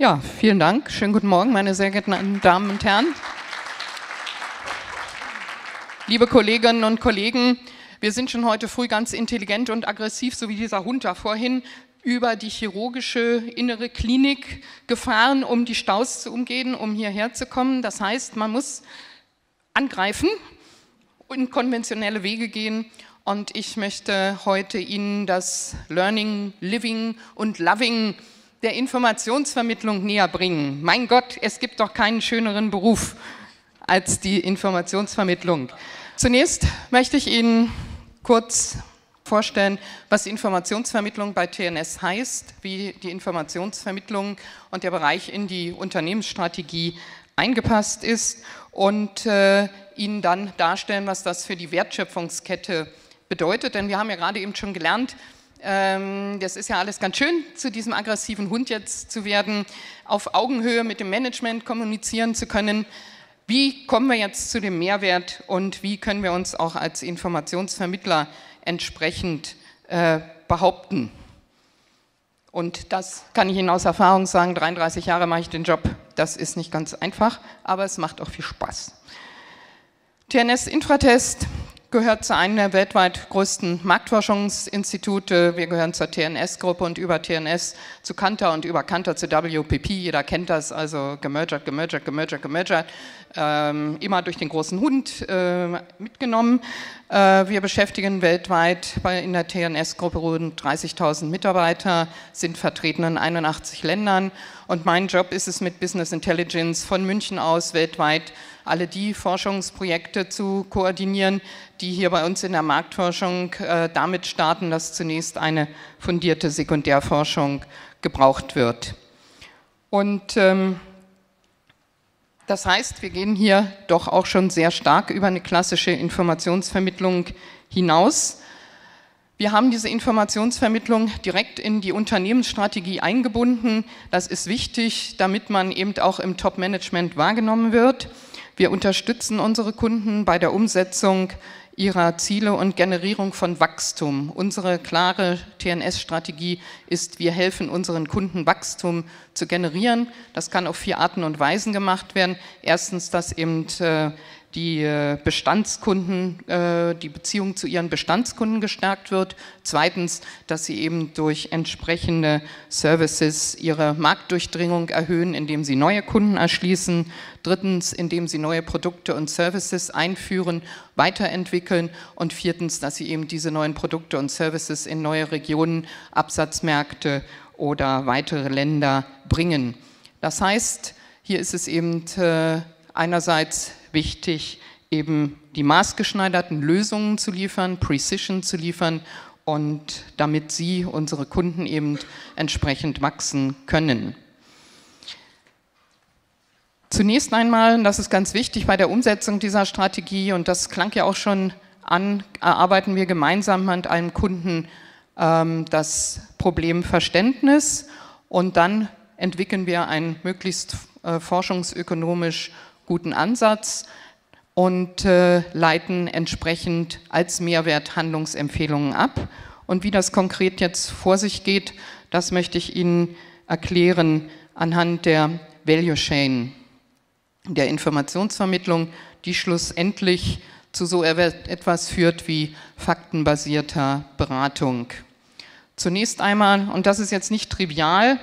Ja, vielen Dank. Schönen guten Morgen, meine sehr geehrten Damen und Herren. Liebe Kolleginnen und Kollegen, wir sind schon heute früh ganz intelligent und aggressiv, so wie dieser Hund da vorhin, über die chirurgische innere Klinik gefahren, um die Staus zu umgehen, um hierher zu kommen. Das heißt, man muss angreifen und konventionelle Wege gehen und ich möchte heute Ihnen das Learning, Living und Loving der Informationsvermittlung näher bringen. Mein Gott, es gibt doch keinen schöneren Beruf als die Informationsvermittlung. Zunächst möchte ich Ihnen kurz vorstellen, was Informationsvermittlung bei TNS heißt, wie die Informationsvermittlung und der Bereich in die Unternehmensstrategie eingepasst ist und äh, Ihnen dann darstellen, was das für die Wertschöpfungskette bedeutet. Denn wir haben ja gerade eben schon gelernt, ähm, das ist ja alles ganz schön, zu diesem aggressiven Hund jetzt zu werden, auf Augenhöhe mit dem Management kommunizieren zu können. Wie kommen wir jetzt zu dem Mehrwert und wie können wir uns auch als Informationsvermittler entsprechend äh, behaupten? Und das kann ich Ihnen aus Erfahrung sagen, 33 Jahre mache ich den Job. Das ist nicht ganz einfach, aber es macht auch viel Spaß. TNS-Infratest, gehört zu einem der weltweit größten Marktforschungsinstitute. Wir gehören zur TNS-Gruppe und über TNS zu Kanter und über Kanter zu WPP. Jeder kennt das, also gemergert, gemergert, gemergert, gemergert. Ähm, immer durch den großen Hund äh, mitgenommen. Äh, wir beschäftigen weltweit bei, in der TNS-Gruppe rund 30.000 Mitarbeiter, sind vertreten in 81 Ländern. Und mein Job ist es, mit Business Intelligence von München aus weltweit alle die Forschungsprojekte zu koordinieren, die hier bei uns in der Marktforschung äh, damit starten, dass zunächst eine fundierte Sekundärforschung gebraucht wird. Und ähm, das heißt, wir gehen hier doch auch schon sehr stark über eine klassische Informationsvermittlung hinaus. Wir haben diese Informationsvermittlung direkt in die Unternehmensstrategie eingebunden. Das ist wichtig, damit man eben auch im Top-Management wahrgenommen wird. Wir unterstützen unsere Kunden bei der Umsetzung ihrer Ziele und Generierung von Wachstum. Unsere klare TNS-Strategie ist, wir helfen unseren Kunden Wachstum zu generieren. Das kann auf vier Arten und Weisen gemacht werden. Erstens, dass eben äh, die äh, Bestandskunden, äh, die Beziehung zu ihren Bestandskunden gestärkt wird. Zweitens, dass sie eben durch entsprechende Services ihre Marktdurchdringung erhöhen, indem sie neue Kunden erschließen. Drittens, indem sie neue Produkte und Services einführen, weiterentwickeln. Und viertens, dass sie eben diese neuen Produkte und Services in neue Regionen, Absatzmärkte oder weitere Länder bringen. Das heißt, hier ist es eben äh, einerseits wichtig, eben die maßgeschneiderten Lösungen zu liefern, Precision zu liefern und damit sie, unsere Kunden eben entsprechend wachsen können. Zunächst einmal, das ist ganz wichtig bei der Umsetzung dieser Strategie und das klang ja auch schon an, erarbeiten wir gemeinsam mit einem Kunden ähm, das Problemverständnis und dann entwickeln wir ein möglichst äh, forschungsökonomisch guten Ansatz und äh, leiten entsprechend als Mehrwert Handlungsempfehlungen ab. Und wie das konkret jetzt vor sich geht, das möchte ich Ihnen erklären anhand der Value Chain, der Informationsvermittlung, die schlussendlich zu so etwas führt wie faktenbasierter Beratung. Zunächst einmal, und das ist jetzt nicht trivial,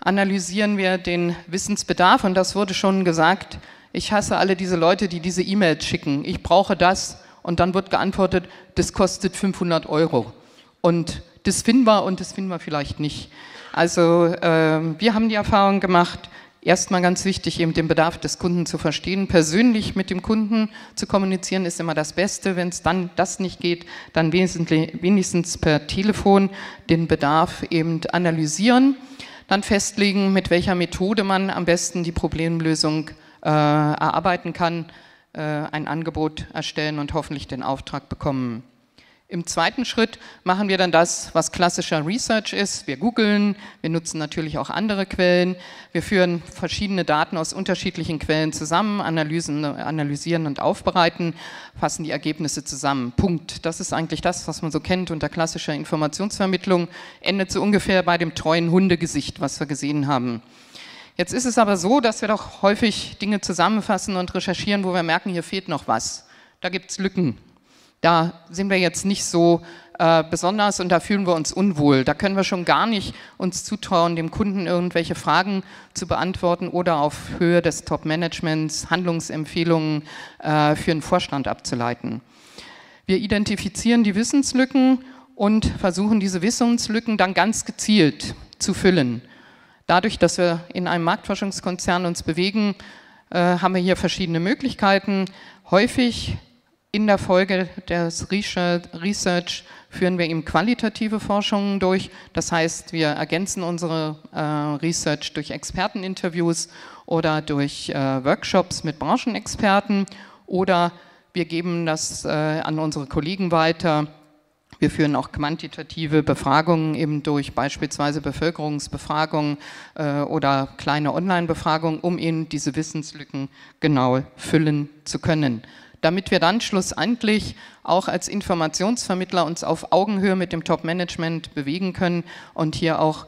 analysieren wir den Wissensbedarf, und das wurde schon gesagt, ich hasse alle diese Leute, die diese e mails schicken, ich brauche das und dann wird geantwortet, das kostet 500 Euro und das finden wir und das finden wir vielleicht nicht. Also äh, wir haben die Erfahrung gemacht, erstmal ganz wichtig, eben den Bedarf des Kunden zu verstehen. Persönlich mit dem Kunden zu kommunizieren ist immer das Beste. Wenn es dann das nicht geht, dann wenigstens per Telefon den Bedarf eben analysieren, dann festlegen, mit welcher Methode man am besten die Problemlösung äh, erarbeiten kann, äh, ein Angebot erstellen und hoffentlich den Auftrag bekommen. Im zweiten Schritt machen wir dann das, was klassischer Research ist. Wir googeln, wir nutzen natürlich auch andere Quellen, wir führen verschiedene Daten aus unterschiedlichen Quellen zusammen, analysieren und aufbereiten, fassen die Ergebnisse zusammen. Punkt. Das ist eigentlich das, was man so kennt unter klassischer Informationsvermittlung, endet so ungefähr bei dem treuen Hundegesicht, was wir gesehen haben. Jetzt ist es aber so, dass wir doch häufig Dinge zusammenfassen und recherchieren, wo wir merken, hier fehlt noch was. Da gibt es Lücken. Da sind wir jetzt nicht so äh, besonders und da fühlen wir uns unwohl. Da können wir schon gar nicht uns zutrauen, dem Kunden irgendwelche Fragen zu beantworten oder auf Höhe des Top-Managements Handlungsempfehlungen äh, für einen Vorstand abzuleiten. Wir identifizieren die Wissenslücken und versuchen diese Wissenslücken dann ganz gezielt zu füllen. Dadurch, dass wir in einem Marktforschungskonzern uns bewegen, äh, haben wir hier verschiedene Möglichkeiten. Häufig in der Folge des Research führen wir eben qualitative Forschungen durch. Das heißt, wir ergänzen unsere äh, Research durch Experteninterviews oder durch äh, Workshops mit Branchenexperten oder wir geben das an unsere Kollegen weiter, wir führen auch quantitative Befragungen eben durch beispielsweise Bevölkerungsbefragungen äh, oder kleine Online-Befragungen, um eben diese Wissenslücken genau füllen zu können damit wir dann schlussendlich auch als Informationsvermittler uns auf Augenhöhe mit dem Top-Management bewegen können und hier auch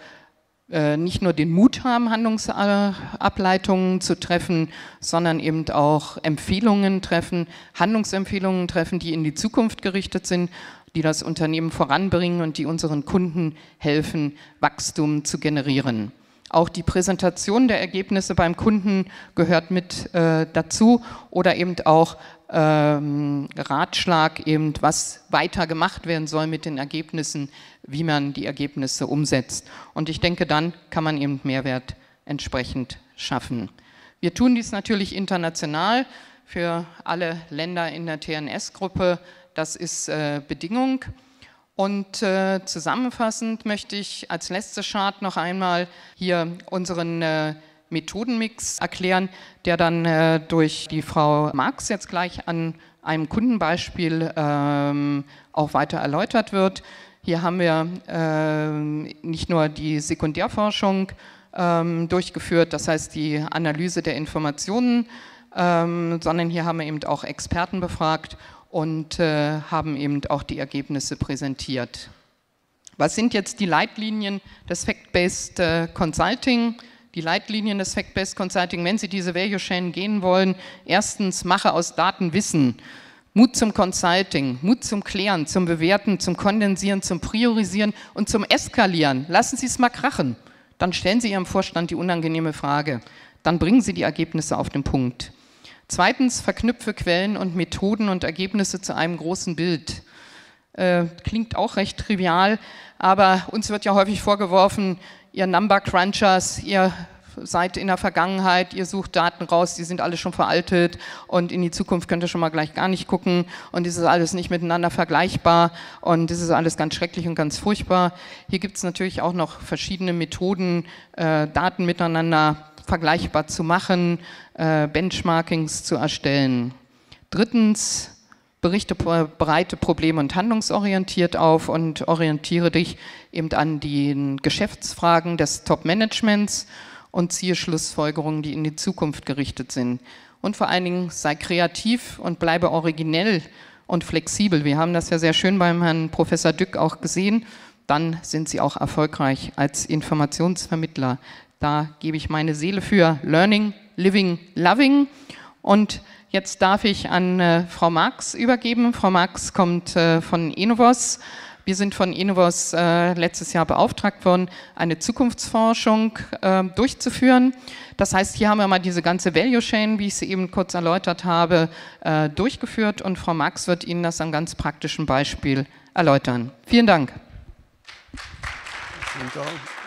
äh, nicht nur den Mut haben, Handlungsableitungen zu treffen, sondern eben auch Empfehlungen treffen, Handlungsempfehlungen treffen, die in die Zukunft gerichtet sind die das Unternehmen voranbringen und die unseren Kunden helfen, Wachstum zu generieren. Auch die Präsentation der Ergebnisse beim Kunden gehört mit äh, dazu oder eben auch ähm, Ratschlag, eben was weiter gemacht werden soll mit den Ergebnissen, wie man die Ergebnisse umsetzt. Und ich denke, dann kann man eben Mehrwert entsprechend schaffen. Wir tun dies natürlich international für alle Länder in der TNS-Gruppe das ist äh, Bedingung. Und äh, zusammenfassend möchte ich als letzte Chart noch einmal hier unseren äh, Methodenmix erklären, der dann äh, durch die Frau Marx jetzt gleich an einem Kundenbeispiel ähm, auch weiter erläutert wird. Hier haben wir ähm, nicht nur die Sekundärforschung ähm, durchgeführt, das heißt die Analyse der Informationen, ähm, sondern hier haben wir eben auch Experten befragt und äh, haben eben auch die Ergebnisse präsentiert. Was sind jetzt die Leitlinien des Fact-Based äh, Consulting? Die Leitlinien des Fact-Based Consulting, wenn Sie diese Value Chain gehen wollen, erstens mache aus Daten Wissen. Mut zum Consulting, Mut zum Klären, zum Bewerten, zum Kondensieren, zum Priorisieren und zum Eskalieren. Lassen Sie es mal krachen. Dann stellen Sie Ihrem Vorstand die unangenehme Frage. Dann bringen Sie die Ergebnisse auf den Punkt. Zweitens, verknüpfe Quellen und Methoden und Ergebnisse zu einem großen Bild. Äh, klingt auch recht trivial, aber uns wird ja häufig vorgeworfen, ihr Number Crunchers, ihr seid in der Vergangenheit, ihr sucht Daten raus, die sind alle schon veraltet und in die Zukunft könnt ihr schon mal gleich gar nicht gucken und das ist alles nicht miteinander vergleichbar und das ist alles ganz schrecklich und ganz furchtbar. Hier gibt es natürlich auch noch verschiedene Methoden, äh, Daten miteinander vergleichbar zu machen, äh, Benchmarkings zu erstellen. Drittens, berichte breite Probleme und handlungsorientiert auf und orientiere dich eben an den Geschäftsfragen des Top-Managements und ziehe Schlussfolgerungen, die in die Zukunft gerichtet sind. Und vor allen Dingen sei kreativ und bleibe originell und flexibel. Wir haben das ja sehr schön beim Herrn Professor Dück auch gesehen. Dann sind sie auch erfolgreich als Informationsvermittler da gebe ich meine Seele für Learning, Living, Loving. Und jetzt darf ich an äh, Frau Marx übergeben. Frau Marx kommt äh, von Innovos. Wir sind von Innovos äh, letztes Jahr beauftragt worden, eine Zukunftsforschung äh, durchzuführen. Das heißt, hier haben wir mal diese ganze Value Chain, wie ich sie eben kurz erläutert habe, äh, durchgeführt und Frau Marx wird Ihnen das am ganz praktischen Beispiel erläutern. Vielen Dank. Vielen Dank.